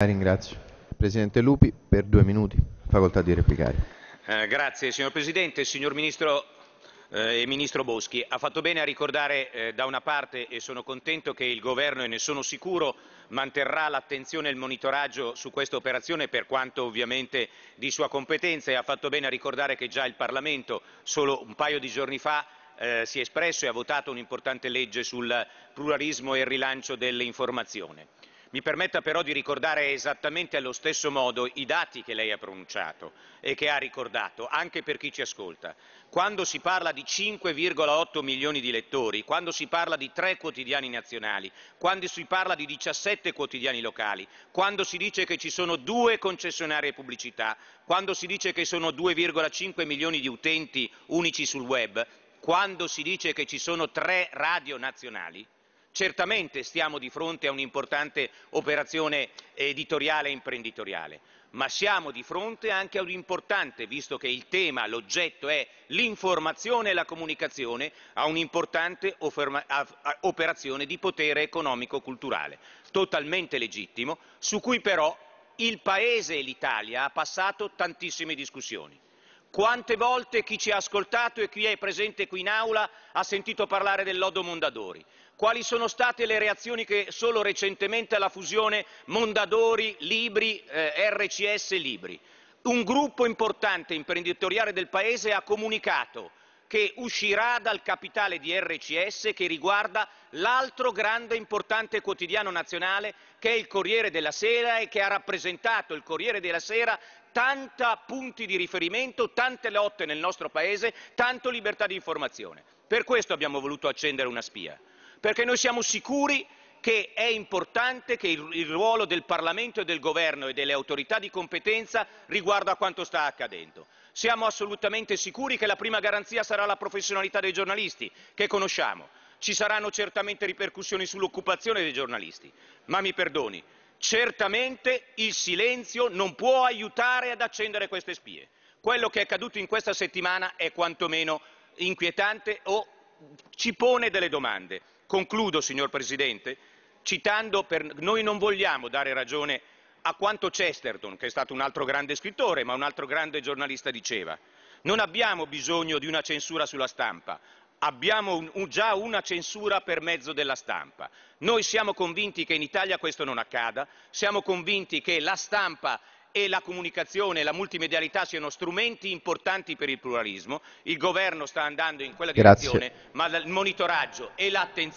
La eh, ringrazio. Presidente Lupi, per due minuti, facoltà di replicare. Eh, grazie signor Presidente, signor Ministro eh, e Ministro Boschi. Ha fatto bene a ricordare eh, da una parte, e sono contento che il Governo, e ne sono sicuro, manterrà l'attenzione e il monitoraggio su questa operazione per quanto ovviamente di sua competenza e ha fatto bene a ricordare che già il Parlamento solo un paio di giorni fa eh, si è espresso e ha votato un'importante legge sul pluralismo e il rilancio dell'informazione. Mi permetta però di ricordare esattamente allo stesso modo i dati che lei ha pronunciato e che ha ricordato, anche per chi ci ascolta. Quando si parla di 5,8 milioni di lettori, quando si parla di tre quotidiani nazionali, quando si parla di 17 quotidiani locali, quando si dice che ci sono due concessionarie pubblicità, quando si dice che sono 2,5 milioni di utenti unici sul web, quando si dice che ci sono tre radio nazionali, Certamente stiamo di fronte a un'importante operazione editoriale e imprenditoriale, ma siamo di fronte anche a un'importante, visto che il tema, l'oggetto è l'informazione e la comunicazione, a un'importante operazione di potere economico-culturale, totalmente legittimo, su cui però il Paese e l'Italia ha passato tantissime discussioni. Quante volte chi ci ha ascoltato e chi è presente qui in aula ha sentito parlare del lodo Mondadori? Quali sono state le reazioni che solo recentemente alla fusione Mondadori-Libri, eh, RCS-Libri? Un gruppo importante imprenditoriale del Paese ha comunicato che uscirà dal capitale di RCS che riguarda l'altro grande e importante quotidiano nazionale che è il Corriere della Sera e che ha rappresentato il Corriere della Sera tanti punti di riferimento, tante lotte nel nostro Paese, tanto libertà di informazione. Per questo abbiamo voluto accendere una spia, perché noi siamo sicuri che è importante che il, il, ruolo del Parlamento e del Governo e delle autorità di competenza riguardo a quanto sta accadendo. Siamo assolutamente sicuri che la prima garanzia sarà la professionalità dei giornalisti, che conosciamo. Ci saranno certamente ripercussioni sull'occupazione dei giornalisti, ma mi perdoni, certamente il silenzio non può aiutare ad accendere queste spie. Quello che è accaduto in questa settimana è quantomeno inquietante o ci pone delle domande. Concludo, signor Presidente, citando per noi non vogliamo dare ragione a quanto Chesterton, che è stato un altro grande scrittore, ma un altro grande giornalista diceva. Non abbiamo bisogno di una censura sulla stampa, abbiamo un, un, già una censura per mezzo della stampa. Noi siamo convinti che in Italia questo non accada, siamo convinti che la stampa e la comunicazione e la multimedialità siano strumenti importanti per il pluralismo, il governo sta andando in quella Grazie. ma il monitoraggio e l'attenzione